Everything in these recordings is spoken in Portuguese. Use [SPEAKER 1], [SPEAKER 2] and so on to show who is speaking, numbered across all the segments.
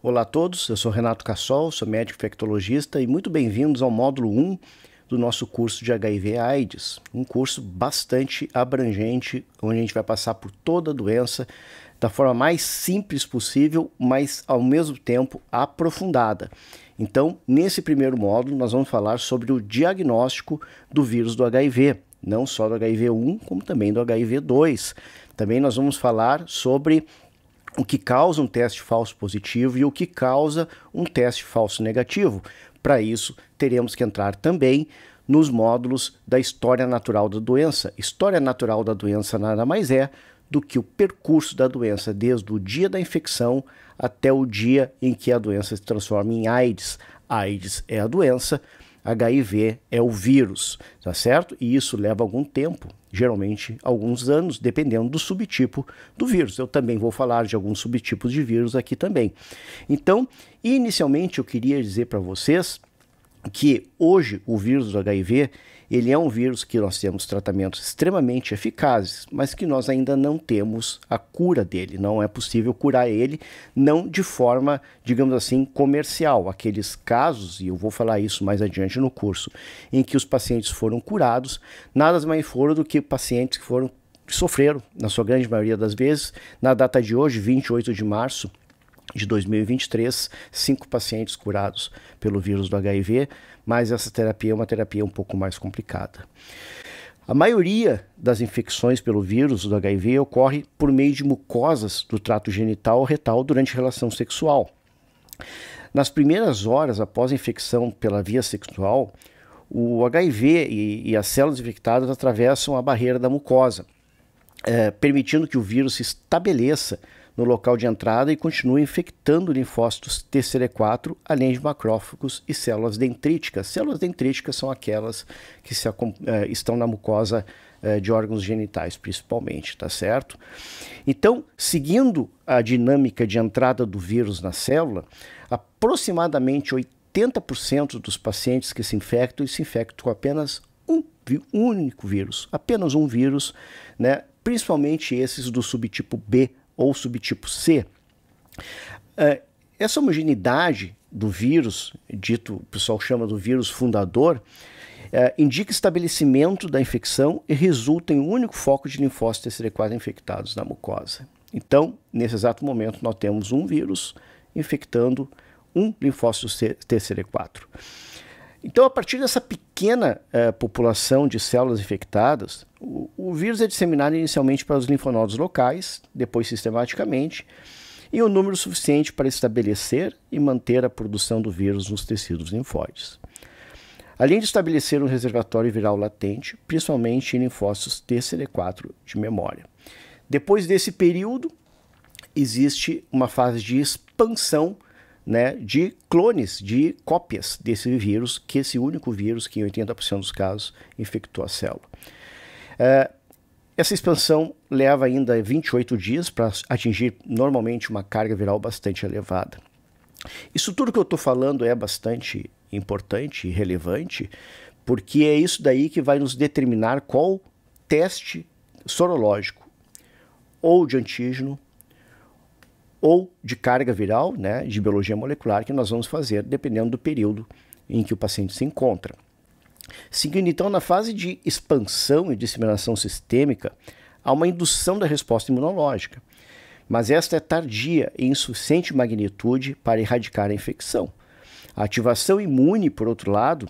[SPEAKER 1] Olá a todos, eu sou Renato Cassol, sou médico infectologista e muito bem-vindos ao módulo 1 do nosso curso de HIV AIDS, um curso bastante abrangente, onde a gente vai passar por toda a doença da forma mais simples possível, mas ao mesmo tempo aprofundada. Então, nesse primeiro módulo, nós vamos falar sobre o diagnóstico do vírus do HIV, não só do HIV 1, como também do HIV 2. Também nós vamos falar sobre o que causa um teste falso positivo e o que causa um teste falso negativo. Para isso, teremos que entrar também nos módulos da história natural da doença. História natural da doença nada mais é do que o percurso da doença, desde o dia da infecção até o dia em que a doença se transforma em AIDS. AIDS é a doença, HIV é o vírus, tá certo? E isso leva algum tempo, geralmente alguns anos, dependendo do subtipo do vírus. Eu também vou falar de alguns subtipos de vírus aqui também. Então, inicialmente eu queria dizer para vocês que hoje o vírus do HIV ele é um vírus que nós temos tratamentos extremamente eficazes, mas que nós ainda não temos a cura dele. Não é possível curar ele, não de forma, digamos assim, comercial. Aqueles casos, e eu vou falar isso mais adiante no curso, em que os pacientes foram curados, nada mais foram do que pacientes que foram que sofreram, na sua grande maioria das vezes, na data de hoje, 28 de março, de 2023, cinco pacientes curados pelo vírus do HIV, mas essa terapia é uma terapia um pouco mais complicada. A maioria das infecções pelo vírus do HIV ocorre por meio de mucosas do trato genital ou retal durante relação sexual. Nas primeiras horas após a infecção pela via sexual, o HIV e, e as células infectadas atravessam a barreira da mucosa, eh, permitindo que o vírus se estabeleça no local de entrada e continua infectando linfócitos TCD4, além de macrófagos e células dendríticas. Células dendríticas são aquelas que se, eh, estão na mucosa eh, de órgãos genitais, principalmente, tá certo? Então, seguindo a dinâmica de entrada do vírus na célula, aproximadamente 80% dos pacientes que se infectam se infectam com apenas um único vírus, apenas um vírus, né? principalmente esses do subtipo B ou subtipo C, é, essa homogeneidade do vírus, dito, o pessoal chama do vírus fundador, é, indica estabelecimento da infecção e resulta em um único foco de linfócitos tcd 4 infectados na mucosa. Então, nesse exato momento, nós temos um vírus infectando um linfócito TCD4. Então, a partir dessa pequena eh, população de células infectadas, o, o, vírus é disseminado inicialmente para os linfonodos locais, depois sistematicamente, em um número suficiente para estabelecer e manter a produção do vírus nos tecidos linfóides. Além de estabelecer um reservatório viral latente, principalmente em linfócitos TCD4 de memória. Depois desse período, existe uma fase de expansão né, de clones, de cópias desse vírus, que é esse único vírus que em 80% dos casos infectou a célula. É, essa expansão leva ainda 28 dias para atingir normalmente uma carga viral bastante elevada. Isso tudo que eu estou falando é bastante importante e relevante, porque é isso daí que vai nos determinar qual teste sorológico ou de antígeno ou de carga viral, né, de biologia molecular, que nós vamos fazer dependendo do período em que o paciente se encontra. Seguindo então na fase de expansão e disseminação sistêmica, há uma indução da resposta imunológica, mas esta é tardia e insuficiente magnitude para erradicar a infecção. A ativação imune, por outro lado,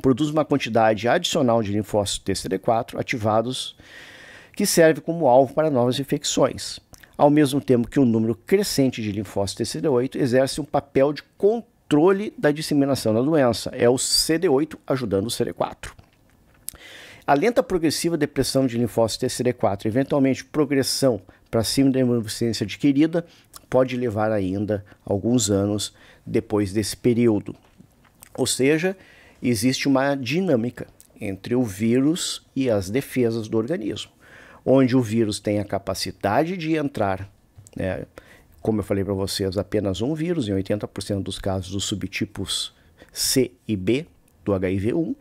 [SPEAKER 1] produz uma quantidade adicional de linfócitos T 4 ativados que serve como alvo para novas infecções ao mesmo tempo que o um número crescente de linfócitos CD8 exerce um papel de controle da disseminação da doença. É o CD8 ajudando o CD4. A lenta progressiva depressão de linfócitos TCD4, eventualmente progressão para cima da imunodeficiência adquirida, pode levar ainda alguns anos depois desse período. Ou seja, existe uma dinâmica entre o vírus e as defesas do organismo onde o vírus tem a capacidade de entrar. Né? Como eu falei para vocês, apenas um vírus, em 80% dos casos, dos subtipos C e B do HIV-1,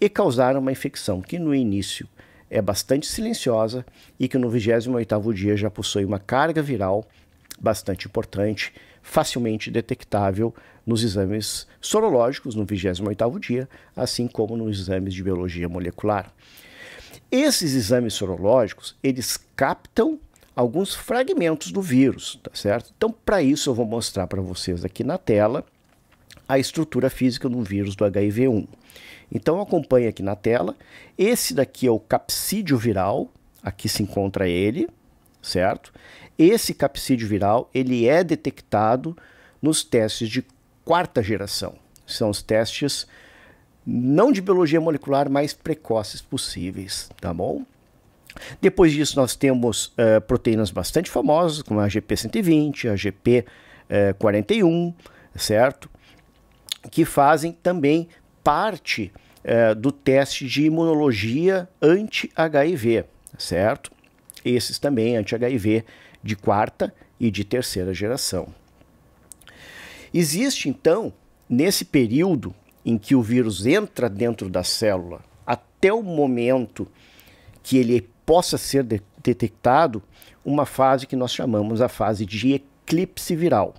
[SPEAKER 1] e causar uma infecção que no início é bastante silenciosa e que no 28º dia já possui uma carga viral bastante importante, facilmente detectável nos exames sorológicos no 28º dia, assim como nos exames de biologia molecular. Esses exames sorológicos, eles captam alguns fragmentos do vírus, tá certo? Então, para isso eu vou mostrar para vocês aqui na tela a estrutura física do vírus do HIV-1. Então, acompanhe aqui na tela. Esse daqui é o capsídeo viral, aqui se encontra ele, certo? Esse capsídeo viral, ele é detectado nos testes de quarta geração. São os testes não de biologia molecular, mais precoces possíveis, tá bom? Depois disso, nós temos uh, proteínas bastante famosas, como a GP120, a GP41, eh, uh, certo? Que fazem também parte uh, do teste de imunologia anti-HIV, certo? Esses também anti-HIV de quarta e de terceira geração. Existe, então, nesse período em que o vírus entra dentro da célula, até o momento que ele possa ser de detectado, uma fase que nós chamamos a fase de eclipse viral.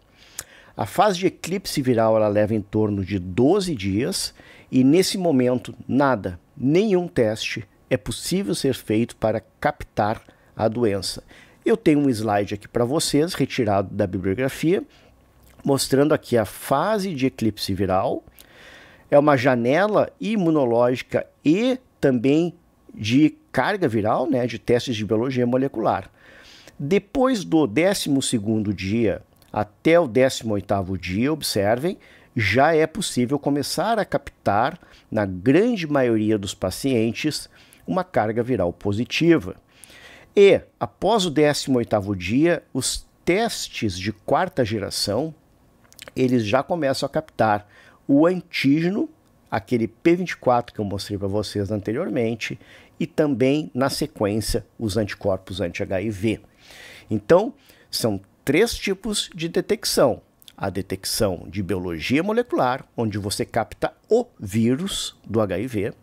[SPEAKER 1] A fase de eclipse viral ela leva em torno de 12 dias e nesse momento nada, nenhum teste é possível ser feito para captar a doença. Eu tenho um slide aqui para vocês, retirado da bibliografia, mostrando aqui a fase de eclipse viral é uma janela imunológica e também de carga viral, né, de testes de biologia molecular. Depois do 12 dia até o 18 dia, observem, já é possível começar a captar, na grande maioria dos pacientes, uma carga viral positiva. E, após o 18 dia, os testes de quarta geração, eles já começam a captar o antígeno, aquele P24 que eu mostrei para vocês anteriormente, e também, na sequência, os anticorpos anti-HIV. Então, são três tipos de detecção. A detecção de biologia molecular, onde você capta o vírus do HIV.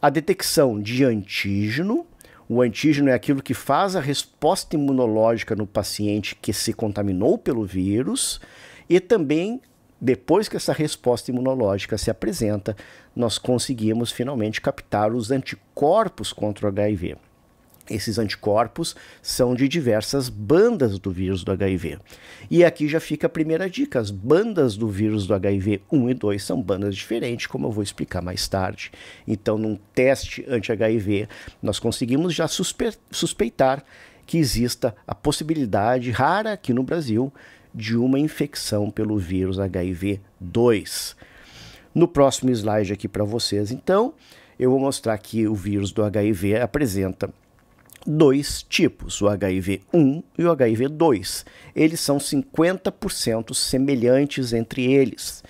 [SPEAKER 1] A detecção de antígeno. O antígeno é aquilo que faz a resposta imunológica no paciente que se contaminou pelo vírus. E também depois que essa resposta imunológica se apresenta, nós conseguimos finalmente captar os anticorpos contra o HIV. Esses anticorpos são de diversas bandas do vírus do HIV. E aqui já fica a primeira dica: as bandas do vírus do HIV 1 e 2 são bandas diferentes, como eu vou explicar mais tarde. Então, num teste anti-HIV, nós conseguimos já suspe- suspeitar que exista a possibilidade rara aqui no Brasil de uma infecção pelo vírus HIV-2. No próximo slide aqui para vocês, então, eu vou mostrar que o vírus do HIV apresenta dois tipos, o HIV-1 e o HIV-2. Eles são 50% semelhantes entre eles.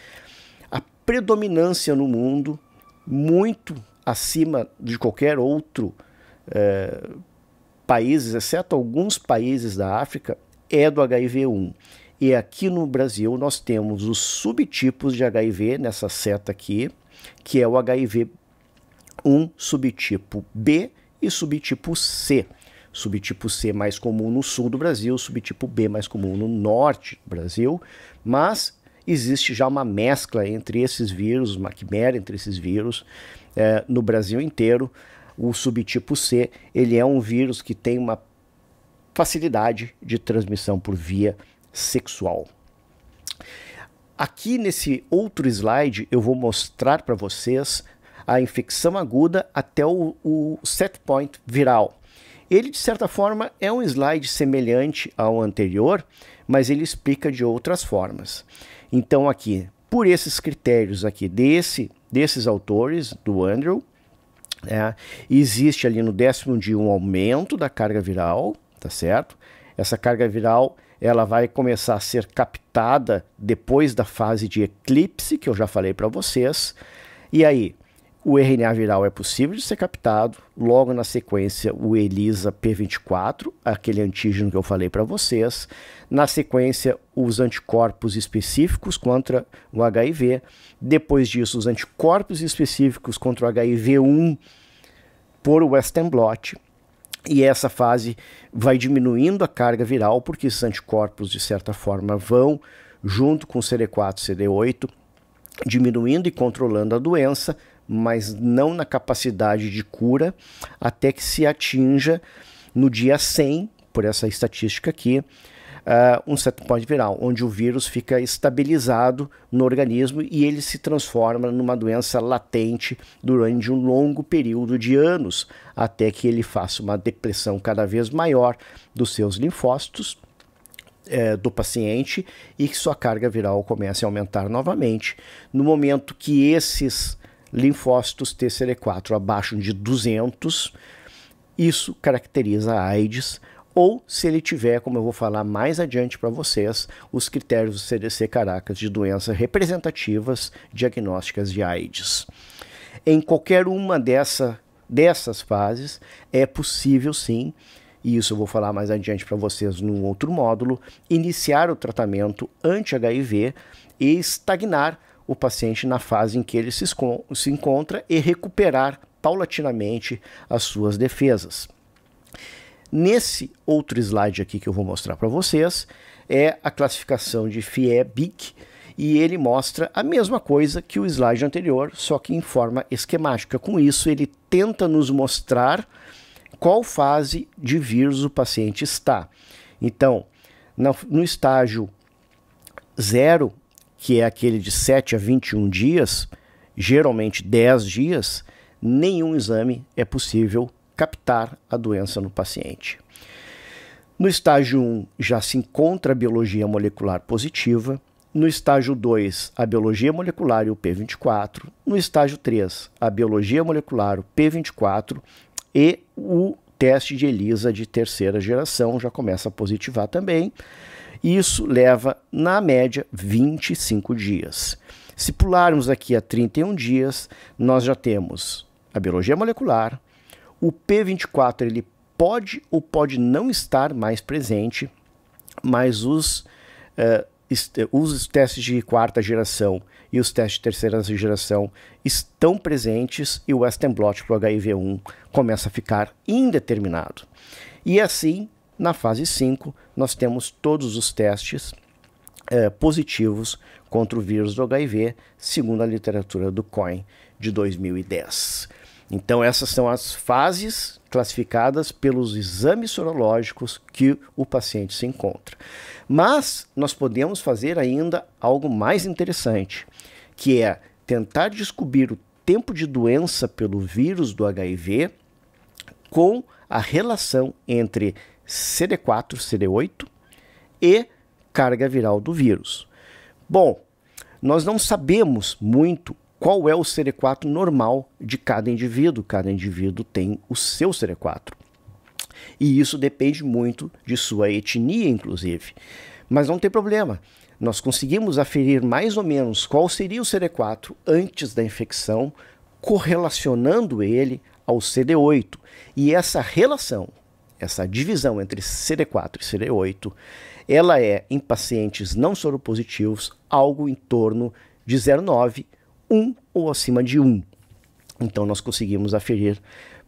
[SPEAKER 1] A predominância no mundo, muito acima de qualquer outro eh, país, exceto alguns países da África, é do HIV-1. E aqui no Brasil nós temos os subtipos de HIV nessa seta aqui, que é o HIV 1 subtipo B e subtipo C. Subtipo C mais comum no sul do Brasil, subtipo B mais comum no norte do Brasil, mas existe já uma mescla entre esses vírus, uma quimera entre esses vírus é, no Brasil inteiro. O subtipo C ele é um vírus que tem uma facilidade de transmissão por via sexual. Aqui nesse outro slide eu vou mostrar para vocês a infecção aguda até o, o set point viral. Ele, de certa forma, é um slide semelhante ao anterior, mas ele explica de outras formas. Então, aqui, por esses critérios aqui desse, desses autores, do Andrew, é, existe ali no décimo dia um aumento da carga viral, tá certo? Essa carga viral ela vai começar a ser captada depois da fase de eclipse, que eu já falei para vocês. E aí, o RNA viral é possível de ser captado, logo na sequência o ELISA P24, aquele antígeno que eu falei para vocês, na sequência os anticorpos específicos contra o HIV, depois disso os anticorpos específicos contra o HIV1 por Western blot, e essa fase vai diminuindo a carga viral, porque esses anticorpos, de certa forma, vão, junto com o CD4 e CD8, diminuindo e controlando a doença, mas não na capacidade de cura, até que se atinja no dia 100, por essa estatística aqui, uh, um certo ponto viral, onde o vírus fica estabilizado no organismo e ele se transforma numa doença latente durante um longo período de anos, até que ele faça uma depressão cada vez maior dos seus linfócitos eh, do paciente e que sua carga viral comece a aumentar novamente. No momento que esses linfócitos TCD4 abaixam de 200, isso caracteriza a AIDS, ou se ele tiver, como eu vou falar mais adiante para vocês, os critérios do CDC Caracas de doenças representativas diagnósticas de AIDS. Em qualquer uma dessa, dessas fases, é possível sim, e isso eu vou falar mais adiante para vocês num outro módulo, iniciar o tratamento anti-HIV e estagnar o paciente na fase em que ele se, se encontra e recuperar paulatinamente as suas defesas. Nesse outro slide aqui que eu vou mostrar para vocês é a classificação de FIEBIC e ele mostra a mesma coisa que o slide anterior, só que em forma esquemática. Com isso, ele tenta nos mostrar qual fase de vírus o paciente está. Então, no estágio zero, que é aquele de 7 a 21 dias, geralmente 10 dias, nenhum exame é possível captar a doença no paciente. No estágio 1 já se encontra a biologia molecular positiva, no estágio 2, a biologia molecular e o P24, no estágio 3, a biologia molecular, o P24 e o teste de ELISA de terceira geração já começa a positivar também. Isso leva, na média, 25 dias. Se pularmos aqui a 31 dias, nós já temos a biologia molecular, o P24 ele pode ou pode não estar mais presente, mas os, uh, os testes de quarta geração e os testes de terceira geração estão presentes e o Western blot para o HIV-1 começa a ficar indeterminado. E assim, na fase 5, nós temos todos os testes uh, positivos contra o vírus do HIV, segundo a literatura do COIN de 2010. Então, essas são as fases classificadas pelos exames sorológicos que o paciente se encontra. Mas nós podemos fazer ainda algo mais interessante, que é tentar descobrir o tempo de doença pelo vírus do HIV com a relação entre CD4, CD8 e carga viral do vírus. Bom, nós não sabemos muito qual é o CD4 normal de cada indivíduo. Cada indivíduo tem o seu CD4. E isso depende muito de sua etnia, inclusive. Mas não tem problema. Nós conseguimos aferir mais ou menos qual seria o CD4 antes da infecção, correlacionando ele ao CD8. E essa relação, essa divisão entre CD4 e CD8, ela é em pacientes não soropositivos algo em torno de 0,9 1 ou acima de 1. Então nós conseguimos aferir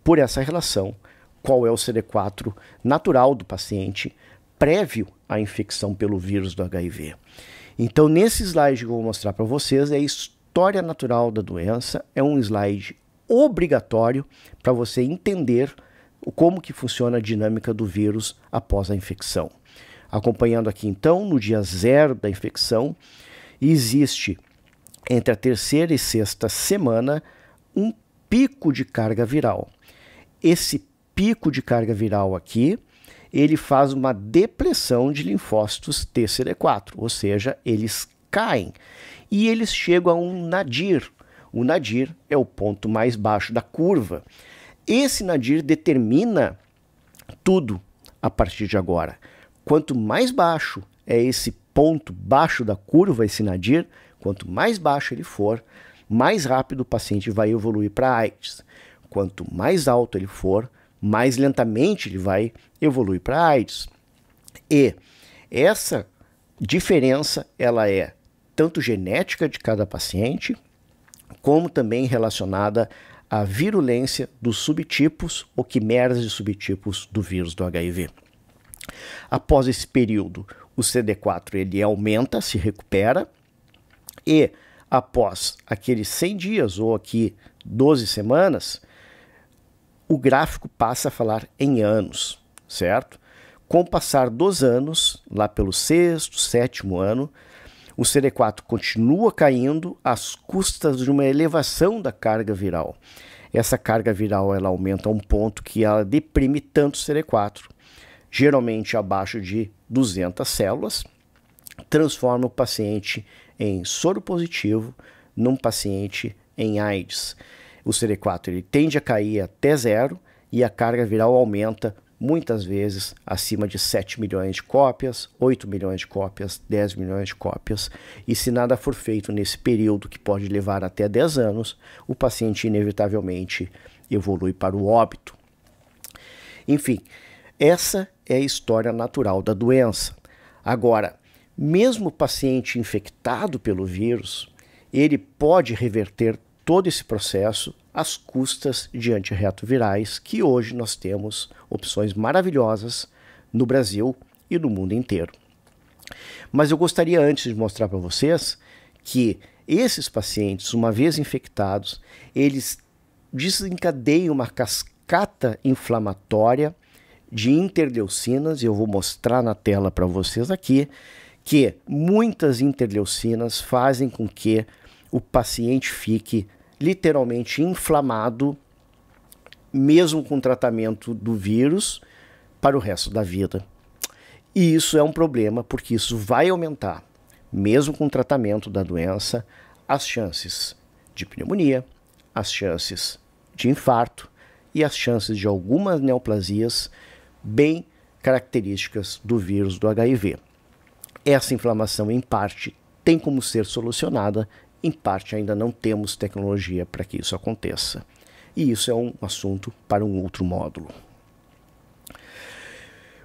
[SPEAKER 1] por essa relação qual é o CD4 natural do paciente prévio à infecção pelo vírus do HIV. Então nesse slide que eu vou mostrar para vocês é a história natural da doença, é um slide obrigatório para você entender como que funciona a dinâmica do vírus após a infecção. Acompanhando aqui então, no dia zero da infecção, existe entre a terceira e sexta semana, um pico de carga viral. Esse pico de carga viral aqui, ele faz uma depressão de linfócitos TCD4, ou seja, eles caem e eles chegam a um nadir. O nadir é o ponto mais baixo da curva. Esse nadir determina tudo a partir de agora. Quanto mais baixo é esse ponto baixo da curva, esse nadir, Quanto mais baixo ele for, mais rápido o paciente vai evoluir para AIDS. Quanto mais alto ele for, mais lentamente ele vai evoluir para AIDS. E essa diferença ela é tanto genética de cada paciente, como também relacionada à virulência dos subtipos ou quimeras de subtipos do vírus do HIV. Após esse período, o CD4 ele aumenta, se recupera e após aqueles 100 dias ou aqui 12 semanas, o gráfico passa a falar em anos, certo? Com o passar dos anos, lá pelo sexto, sétimo ano, o CD4 continua caindo às custas de uma elevação da carga viral. Essa carga viral ela aumenta a um ponto que ela deprime tanto o CD4, geralmente abaixo de 200 células, transforma o paciente em soro positivo num paciente em AIDS. O CD4 ele tende a cair até zero e a carga viral aumenta muitas vezes acima de 7 milhões de cópias, 8 milhões de cópias, 10 milhões de cópias. E se nada for feito nesse período, que pode levar até 10 anos, o paciente inevitavelmente evolui para o óbito. Enfim, essa é a história natural da doença. Agora, mesmo o paciente infectado pelo vírus, ele pode reverter todo esse processo às custas de antirretrovirais, que hoje nós temos opções maravilhosas no Brasil e no mundo inteiro. Mas eu gostaria antes de mostrar para vocês que esses pacientes, uma vez infectados, eles desencadeiam uma cascata inflamatória de interleucinas, e eu vou mostrar na tela para vocês aqui, que muitas interleucinas fazem com que o paciente fique literalmente inflamado, mesmo com tratamento do vírus, para o resto da vida. E isso é um problema, porque isso vai aumentar, mesmo com tratamento da doença, as chances de pneumonia, as chances de infarto e as chances de algumas neoplasias bem características do vírus do HIV essa inflamação, em parte, tem como ser solucionada, em parte, ainda não temos tecnologia para que isso aconteça. E isso é um assunto para um outro módulo.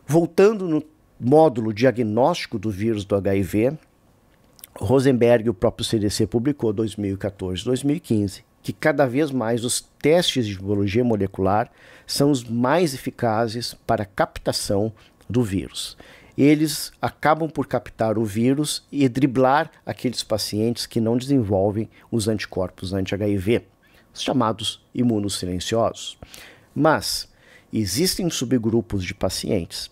[SPEAKER 1] Voltando no módulo diagnóstico do vírus do HIV, Rosenberg e o próprio CDC publicou 2014-2015 que cada vez mais os testes de biologia molecular são os mais eficazes para a captação do vírus eles acabam por captar o vírus e driblar aqueles pacientes que não desenvolvem os anticorpos anti-HIV, os chamados imunossilenciosos. Mas existem subgrupos de pacientes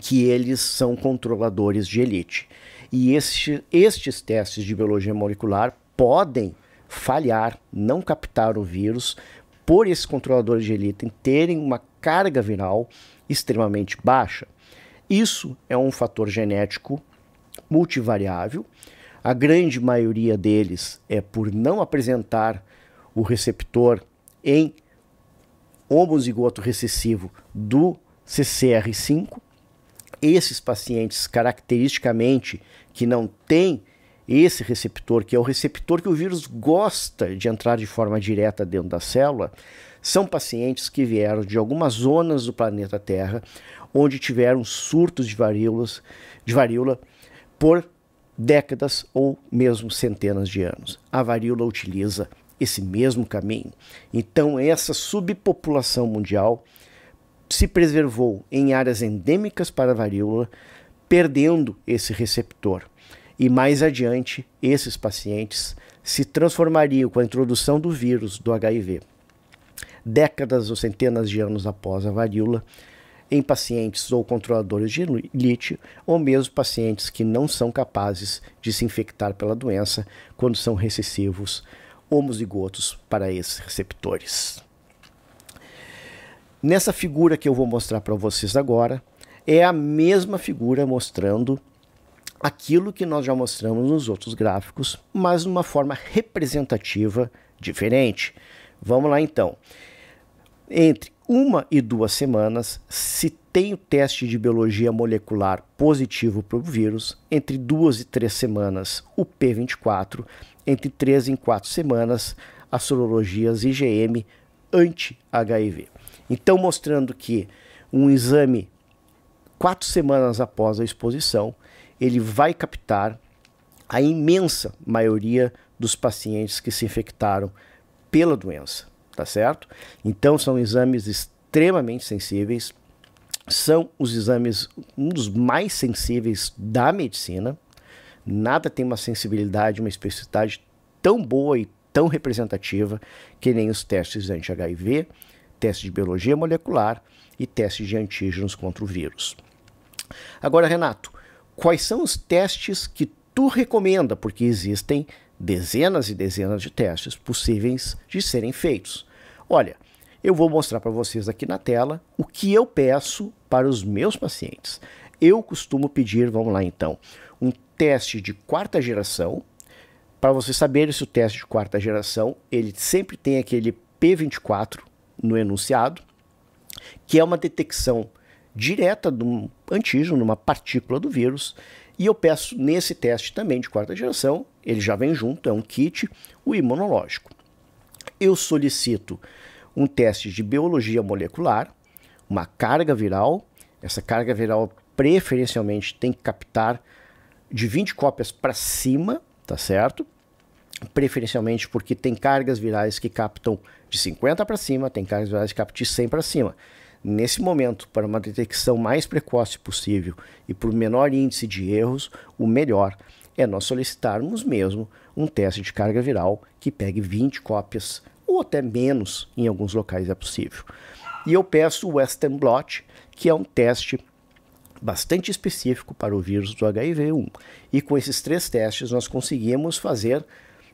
[SPEAKER 1] que eles são controladores de elite. E este, estes testes de biologia molecular podem falhar, não captar o vírus, por esses controladores de elite terem uma carga viral extremamente baixa. Isso é um fator genético multivariável. A grande maioria deles é por não apresentar o receptor em homozigoto recessivo do CCR5. Esses pacientes, caracteristicamente, que não têm esse receptor, que é o receptor que o vírus gosta de entrar de forma direta dentro da célula, são pacientes que vieram de algumas zonas do planeta Terra onde tiveram surtos de, de varíola por décadas ou mesmo centenas de anos. A varíola utiliza esse mesmo caminho. Então, essa subpopulação mundial se preservou em áreas endêmicas para a varíola, perdendo esse receptor. E mais adiante, esses pacientes se transformariam com a introdução do vírus do HIV. Décadas ou centenas de anos após a varíola, em pacientes ou controladores de lítio, ou mesmo pacientes que não são capazes de se infectar pela doença quando são recessivos homozigotos para esses receptores. Nessa figura que eu vou mostrar para vocês agora, é a mesma figura mostrando aquilo que nós já mostramos nos outros gráficos, mas numa forma representativa diferente. Vamos lá então. Entre uma e duas semanas, se tem o teste de biologia molecular positivo para o vírus, entre duas e três semanas, o P24, entre três e quatro semanas, as sorologias IgM anti-HIV. Então, mostrando que um exame quatro semanas após a exposição, ele vai captar a imensa maioria dos pacientes que se infectaram pela doença tá certo? Então são exames extremamente sensíveis, são os exames um dos mais sensíveis da medicina. Nada tem uma sensibilidade, uma especificidade tão boa e tão representativa que nem os testes anti-HIV, testes de biologia molecular e testes de antígenos contra o vírus. Agora, Renato, quais são os testes que tu recomenda? Porque existem dezenas e dezenas de testes possíveis de serem feitos. Olha, eu vou mostrar para vocês aqui na tela o que eu peço para os meus pacientes. Eu costumo pedir, vamos lá então, um teste de quarta geração. Para você saber se o teste de quarta geração, ele sempre tem aquele P24 no enunciado, que é uma detecção direta de um antígeno, uma partícula do vírus, e eu peço nesse teste também de quarta geração, ele já vem junto, é um kit, o imunológico. Eu solicito um teste de biologia molecular, uma carga viral. Essa carga viral preferencialmente tem que captar de 20 cópias para cima, tá certo? Preferencialmente porque tem cargas virais que captam de 50 para cima, tem cargas virais que captam de 100 para cima nesse momento, para uma detecção mais precoce possível e por menor índice de erros, o melhor é nós solicitarmos mesmo um teste de carga viral que pegue 20 cópias ou até menos em alguns locais é possível. E eu peço o Western Blot, que é um teste bastante específico para o vírus do HIV-1. E com esses três testes nós conseguimos fazer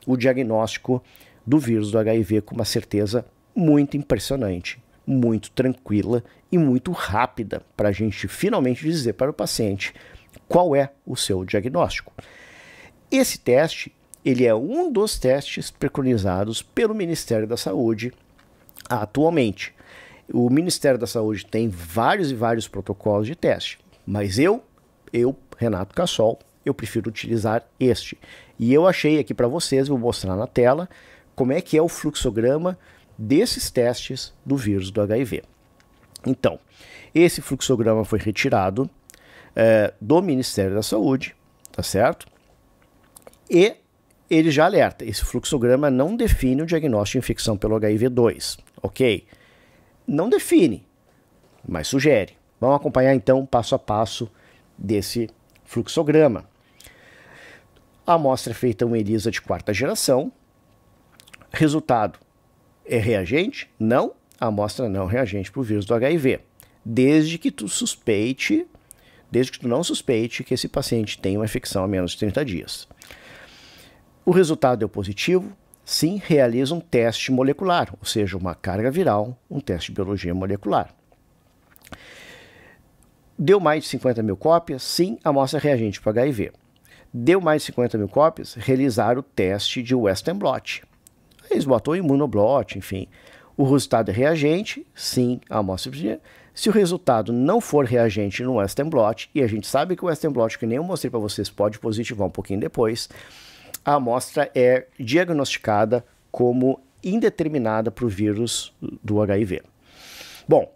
[SPEAKER 1] o diagnóstico do vírus do HIV com uma certeza muito impressionante muito tranquila e muito rápida para a gente finalmente dizer para o paciente qual é o seu diagnóstico. Esse teste ele é um dos testes preconizados pelo Ministério da Saúde atualmente. O Ministério da Saúde tem vários e vários protocolos de teste, mas eu, eu, Renato Cassol, eu prefiro utilizar este. E eu achei aqui para vocês, vou mostrar na tela, como é que é o fluxograma desses testes do vírus do HIV. Então, esse fluxograma foi retirado é, do Ministério da Saúde, tá certo? E ele já alerta: esse fluxograma não define o diagnóstico de infecção pelo HIV-2, ok? Não define, mas sugere. Vamos acompanhar então passo a passo desse fluxograma. A amostra é feita um ELISA de quarta geração. Resultado: é reagente? Não, a amostra não é reagente para o vírus do HIV, desde que tu suspeite, desde que tu não suspeite que esse paciente tem uma infecção a menos de 30 dias. O resultado deu é positivo, sim, realiza um teste molecular, ou seja, uma carga viral, um teste de biologia molecular. Deu mais de 50 mil cópias, sim, amostra é reagente para HIV. Deu mais de 50 mil cópias, realizar o teste de Western blot. Eles botam imunoblot, enfim. O resultado é reagente, sim, a amostra de Se o resultado não for reagente no Western blot, e a gente sabe que o Western blot, que nem eu mostrei para vocês, pode positivar um pouquinho depois, a amostra é diagnosticada como indeterminada para o vírus do HIV. Bom,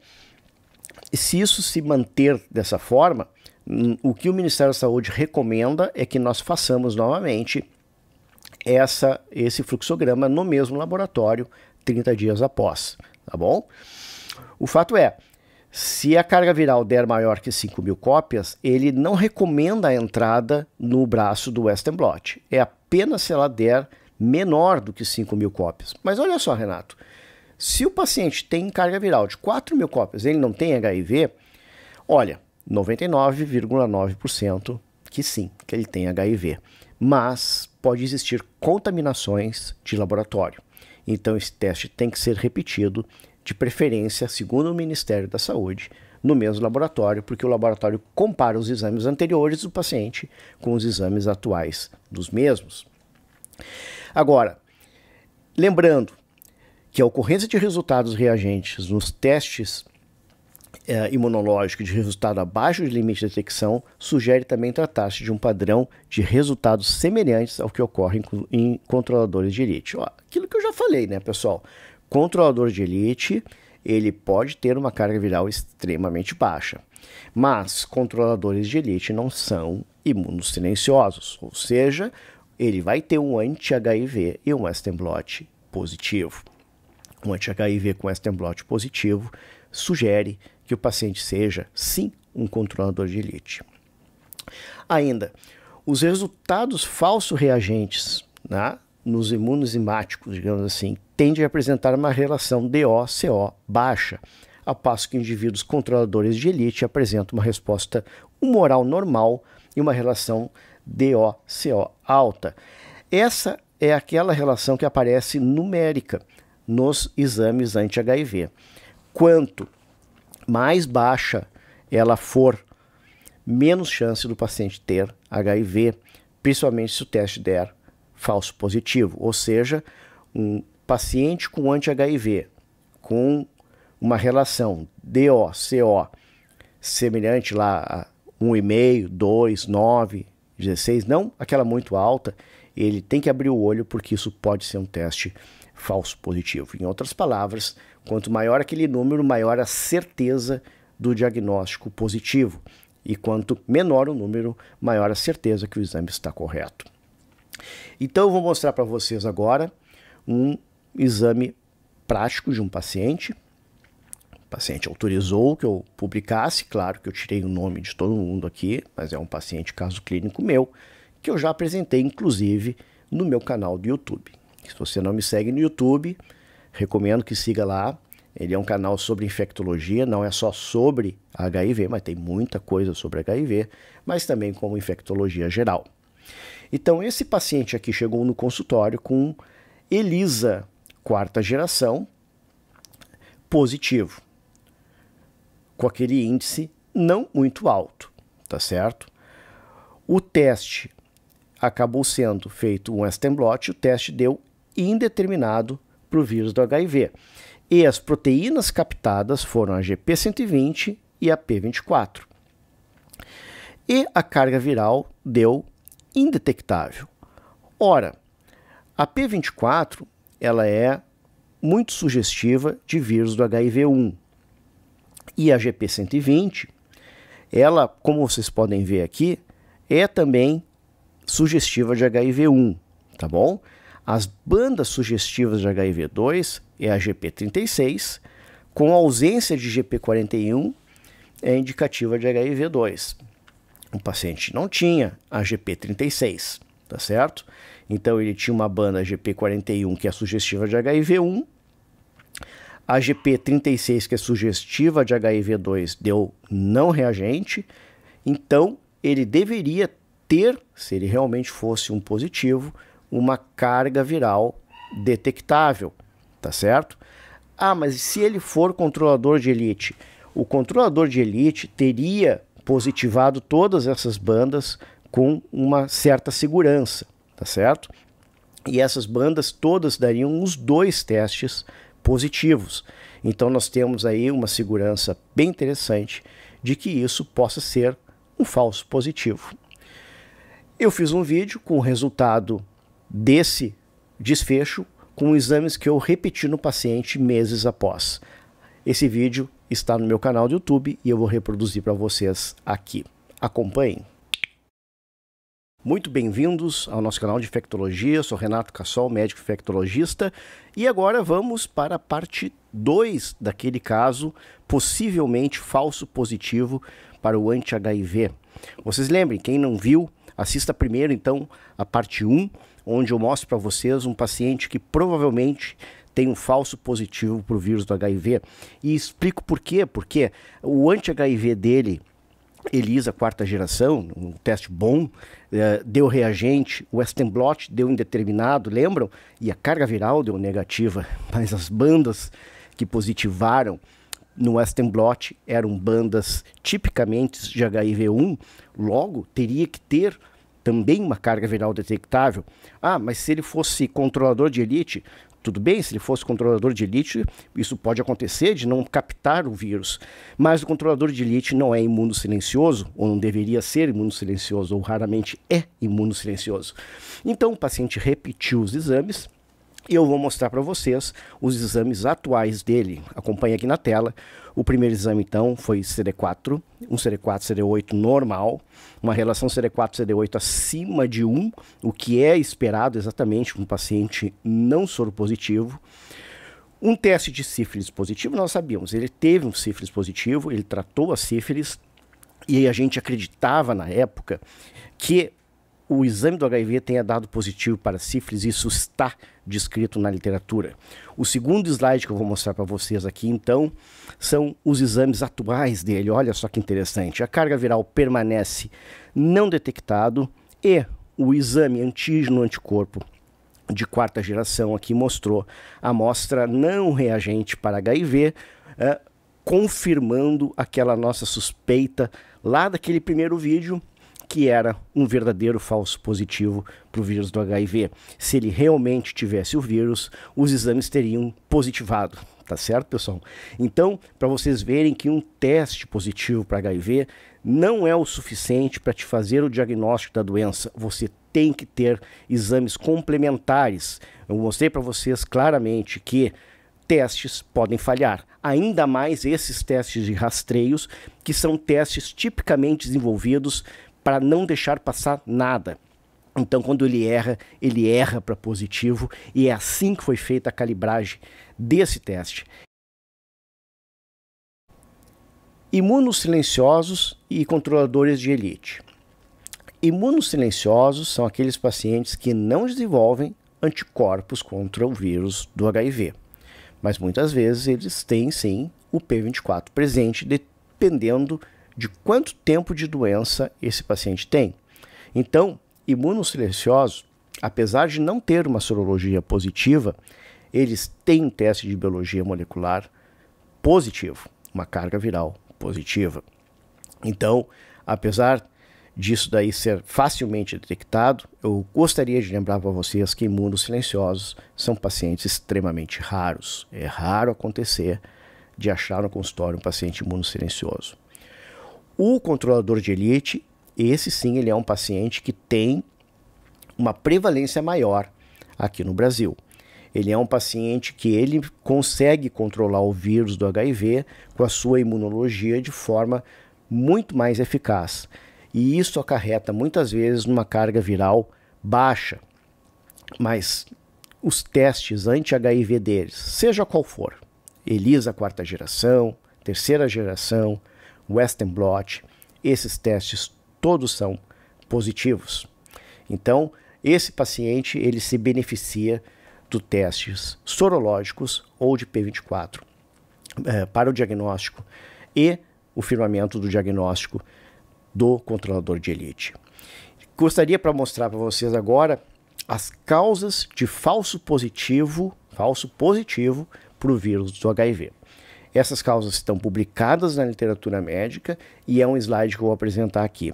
[SPEAKER 1] se isso se manter dessa forma, o que o Ministério da Saúde recomenda é que nós façamos novamente essa, esse fluxograma no mesmo laboratório 30 dias após, tá bom? O fato é, se a carga viral der maior que 5 mil cópias, ele não recomenda a entrada no braço do Western Blot. É apenas se ela der menor do que 5 mil cópias. Mas olha só, Renato, se o paciente tem carga viral de 4 mil cópias ele não tem HIV, olha, 99,9% que sim, que ele tem HIV. Mas pode existir contaminações de laboratório. Então, esse teste tem que ser repetido, de preferência, segundo o Ministério da Saúde, no mesmo laboratório, porque o laboratório compara os exames anteriores do paciente com os exames atuais dos mesmos. Agora, lembrando que a ocorrência de resultados reagentes nos testes é, imunológico de resultado abaixo do limite de detecção sugere também tratar-se de um padrão de resultados semelhantes ao que ocorre em, em controladores de elite. Ó, aquilo que eu já falei, né, pessoal? Controlador de elite, ele pode ter uma carga viral extremamente baixa. Mas controladores de elite não são imunos silenciosos, ou seja, ele vai ter um anti-HIV e um Western blot positivo. Um anti-HIV com Western blot positivo sugere que o paciente seja, sim, um controlador de elite. Ainda, os resultados falso-reagentes né, nos imunozimáticos, digamos assim, tendem a apresentar uma relação DO-CO baixa, ao passo que indivíduos controladores de elite apresentam uma resposta humoral normal e uma relação DO-CO alta. Essa é aquela relação que aparece numérica nos exames anti-HIV. Quanto mais baixa ela for, menos chance do paciente ter HIV, principalmente se o teste der falso positivo. Ou seja, um paciente com anti-HIV com uma relação DO-CO semelhante lá a 1,5, 2, 9, 16, não aquela muito alta, ele tem que abrir o olho porque isso pode ser um teste positivo falso positivo. Em outras palavras, quanto maior aquele número, maior a certeza do diagnóstico positivo. E quanto menor o número, maior a certeza que o exame está correto. Então, eu vou mostrar para vocês agora um exame prático de um paciente. O paciente autorizou que eu publicasse, claro que eu tirei o nome de todo mundo aqui, mas é um paciente caso clínico meu, que eu já apresentei, inclusive, no meu canal do YouTube. Se você não me segue no YouTube, recomendo que siga lá. Ele é um canal sobre infectologia, não é só sobre HIV, mas tem muita coisa sobre HIV, mas também como infectologia geral. Então, esse paciente aqui chegou no consultório com ELISA quarta geração positivo, com aquele índice não muito alto, tá certo? O teste acabou sendo feito um Western o teste deu indeterminado para o vírus do HIV. E as proteínas captadas foram a GP120 e a P24. E a carga viral deu indetectável. Ora, a P24 ela é muito sugestiva de vírus do HIV1. E a GP120, ela, como vocês podem ver aqui, é também sugestiva de HIV1, tá bom? As bandas sugestivas de HIV2 é a GP36, com ausência de GP41 é indicativa de HIV2. O paciente não tinha a GP36, tá certo? Então ele tinha uma banda GP41 que é sugestiva de HIV1, a GP36 que é sugestiva de HIV2 deu não reagente, então ele deveria ter, se ele realmente fosse um positivo, uma carga viral detectável, tá certo? Ah, mas se ele for controlador de elite, o controlador de elite teria positivado todas essas bandas com uma certa segurança, tá certo? E essas bandas todas dariam os dois testes positivos. Então nós temos aí uma segurança bem interessante de que isso possa ser um falso positivo. Eu fiz um vídeo com o resultado desse desfecho com exames que eu repeti no paciente meses após. Esse vídeo está no meu canal do YouTube e eu vou reproduzir para vocês aqui. Acompanhem. Muito bem-vindos ao nosso canal de infectologia. sou Renato Cassol, médico infectologista, e agora vamos para a parte 2 daquele caso possivelmente falso positivo para o anti-HIV. Vocês lembrem, quem não viu, assista primeiro então a parte 1, um, onde eu mostro para vocês um paciente que provavelmente tem um falso positivo para o vírus do HIV. E explico por quê. Porque o anti-HIV dele, ELISA, quarta geração, um teste bom, eh, deu reagente, o Western blot deu indeterminado, lembram? E a carga viral deu negativa, mas as bandas que positivaram no Western blot eram bandas tipicamente de HIV1, logo teria que ter também uma carga viral detectável. Ah, mas se ele fosse controlador de elite, tudo bem, se ele fosse controlador de elite, isso pode acontecer de não captar o vírus. Mas o controlador de elite não é imuno silencioso, ou não deveria ser imuno silencioso, ou raramente é imuno silencioso. Então o paciente repetiu os exames, eu vou mostrar para vocês os exames atuais dele. Acompanhe aqui na tela. O primeiro exame, então, foi CD4, um CD4, CD8 normal, uma relação CD4, CD8 acima de 1, o que é esperado exatamente um paciente não soro positivo. Um teste de sífilis positivo, nós sabíamos, ele teve um sífilis positivo, ele tratou a sífilis, e a gente acreditava na época que o exame do HIV tenha dado positivo para sífilis, isso está descrito na literatura. O segundo slide que eu vou mostrar para vocês aqui, então, são os exames atuais dele. Olha só que interessante. A carga viral permanece não detectado e o exame antígeno anticorpo de quarta geração aqui mostrou a amostra não reagente para HIV, eh, confirmando aquela nossa suspeita lá daquele primeiro vídeo que era um verdadeiro falso positivo para o vírus do HIV. Se ele realmente tivesse o vírus, os exames teriam positivado. Tá certo, pessoal? Então, para vocês verem que um teste positivo para HIV não é o suficiente para te fazer o diagnóstico da doença. Você tem que ter exames complementares. Eu mostrei para vocês claramente que testes podem falhar, ainda mais esses testes de rastreios, que são testes tipicamente desenvolvidos para não deixar passar nada. Então, quando ele erra, ele erra para positivo, e é assim que foi feita a calibragem desse teste. Imunos silenciosos e controladores de elite. Imunos silenciosos são aqueles pacientes que não desenvolvem anticorpos contra o vírus do HIV, mas muitas vezes eles têm sim o P24 presente, dependendo de quanto tempo de doença esse paciente tem. Então, imunossilenciosos, apesar de não ter uma sorologia positiva, eles têm um teste de biologia molecular positivo, uma carga viral positiva. Então, apesar disso daí ser facilmente detectado, eu gostaria de lembrar para vocês que imunos são pacientes extremamente raros. É raro acontecer de achar no consultório um paciente imuno o controlador de elite, esse sim, ele é um paciente que tem uma prevalência maior aqui no Brasil. Ele é um paciente que ele consegue controlar o vírus do HIV com a sua imunologia de forma muito mais eficaz. E isso acarreta muitas vezes numa carga viral baixa. Mas os testes anti-HIV deles, seja qual for, ELISA quarta geração, terceira geração, Western blot, esses testes todos são positivos. Então, esse paciente ele se beneficia do testes sorológicos ou de P24 eh, para o diagnóstico e o firmamento do diagnóstico do controlador de elite. Gostaria para mostrar para vocês agora as causas de falso positivo, falso positivo para o vírus do HIV. Essas causas estão publicadas na literatura médica e é um slide que eu vou apresentar aqui.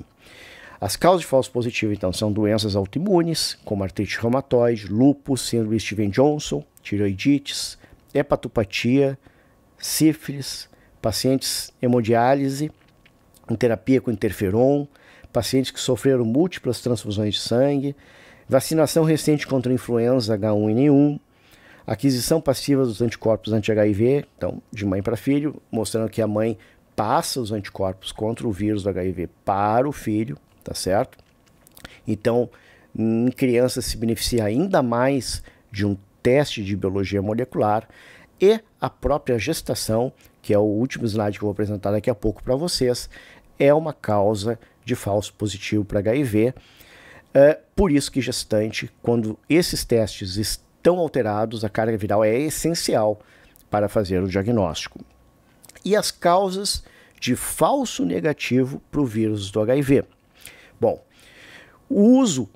[SPEAKER 1] As causas de falso positivo, então, são doenças autoimunes, como artrite reumatoide, lúpus, síndrome de Steven-Johnson, tiroidites, hepatopatia, sífilis, pacientes hemodiálise, em terapia com interferon, pacientes que sofreram múltiplas transfusões de sangue, vacinação recente contra a influenza H1N1, Aquisição passiva dos anticorpos anti-HIV, então, de mãe para filho, mostrando que a mãe passa os anticorpos contra o vírus do HIV para o filho, tá certo? Então, em hum, criança se beneficia ainda mais de um teste de biologia molecular e a própria gestação, que é o último slide que eu vou apresentar daqui a pouco para vocês, é uma causa de falso positivo para HIV. É, por isso que gestante, quando esses testes estão estão alterados, a carga viral é essencial para fazer o diagnóstico. E as causas de falso negativo para o vírus do HIV. Bom, o uso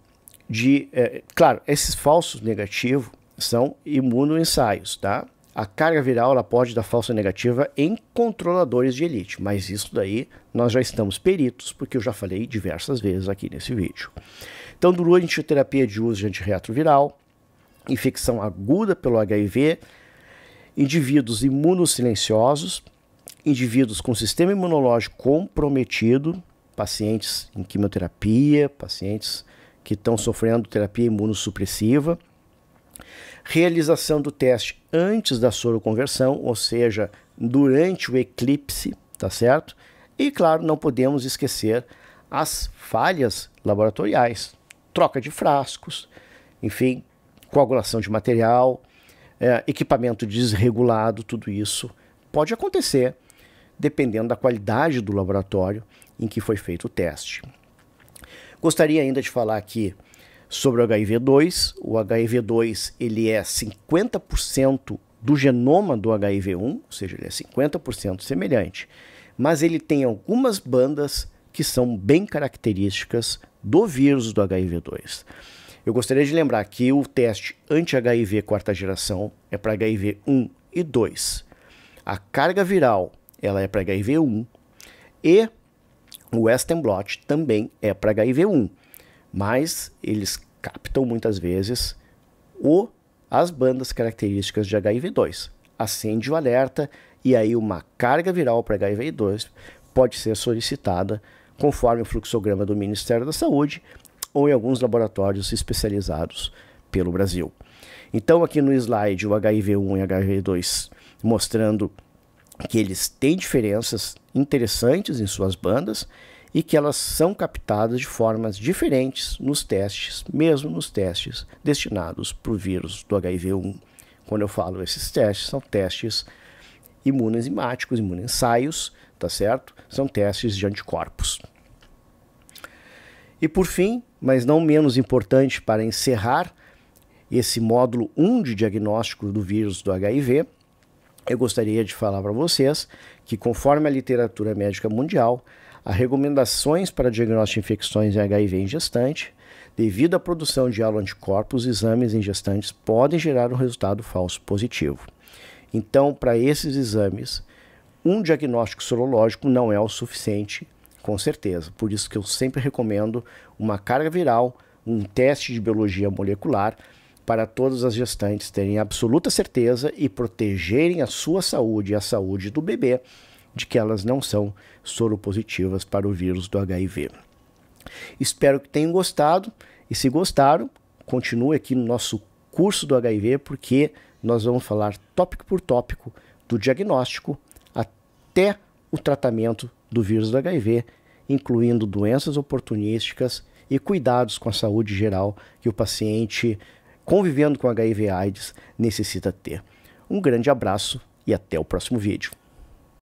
[SPEAKER 1] de. É, claro, esses falsos negativos são imunoensaios, tá? A carga viral ela pode dar falsa negativa em controladores de elite, mas isso daí nós já estamos peritos, porque eu já falei diversas vezes aqui nesse vídeo. Então, durante a terapia de uso de antirretroviral, infecção aguda pelo HIV, indivíduos imunossilenciosos, indivíduos com sistema imunológico comprometido, pacientes em quimioterapia, pacientes que estão sofrendo terapia imunossupressiva, realização do teste antes da soroconversão, ou seja, durante o eclipse, tá certo? E claro, não podemos esquecer as falhas laboratoriais, troca de frascos, enfim, coagulação de material, é, equipamento desregulado, tudo isso pode acontecer dependendo da qualidade do laboratório em que foi feito o teste. Gostaria ainda de falar aqui sobre o HIV2. O HIV2 ele é 50% do genoma do HIV1, ou seja, ele é 50% semelhante, mas ele tem algumas bandas que são bem características do vírus do HIV2. Eu gostaria de lembrar que o teste anti-HIV quarta geração é para HIV 1 e 2. A carga viral ela é para HIV 1 e o Western blot também é para HIV 1, mas eles captam muitas vezes o, as bandas características de HIV 2. Acende o alerta e aí uma carga viral para HIV 2 pode ser solicitada conforme o fluxograma do Ministério da Saúde ou em alguns laboratórios especializados pelo Brasil. Então, aqui no slide, o HIV1 e HIV2 mostrando que eles têm diferenças interessantes em suas bandas e que elas são captadas de formas diferentes nos testes, mesmo nos testes destinados para o vírus do HIV1. Quando eu falo esses testes, são testes imunoenzimáticos, imunoensaios, tá certo? São testes de anticorpos. E por fim, mas não menos importante para encerrar esse módulo 1 de diagnóstico do vírus do HIV, eu gostaria de falar para vocês que, conforme a literatura médica mundial, há recomendações para diagnóstico de infecções em HIV em gestante. Devido à produção de anticorpos, exames em gestantes podem gerar um resultado falso positivo. Então, para esses exames, um diagnóstico sorológico não é o suficiente com certeza. Por isso que eu sempre recomendo uma carga viral, um teste de biologia molecular para todas as gestantes terem absoluta certeza e protegerem a sua saúde e a saúde do bebê de que elas não são soropositivas para o vírus do HIV. Espero que tenham gostado e se gostaram, continue aqui no nosso curso do HIV porque nós vamos falar tópico por tópico do diagnóstico até o tratamento do vírus do HIV, incluindo doenças oportunísticas e cuidados com a saúde geral que o paciente convivendo com HIV/AIDS necessita ter. Um grande abraço e até o próximo vídeo.